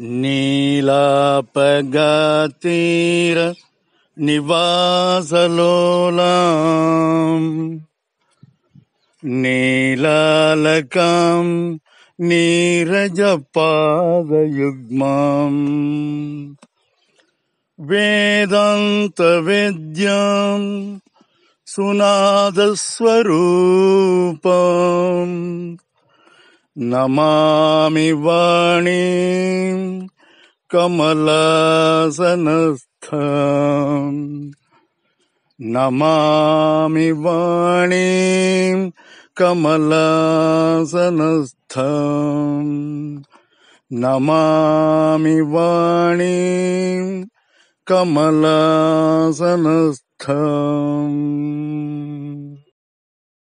नीलापगतिर निवासलोलाम् नीलालकाम् नीरजपादयुग्माम् वेदान्तवेद्याम् सुनादस्वरूपम् नमामि वाणी कमलासनस्थ नमामि वाणीं कमलासनस्थ नमामि वाणीं कमलासनस्थ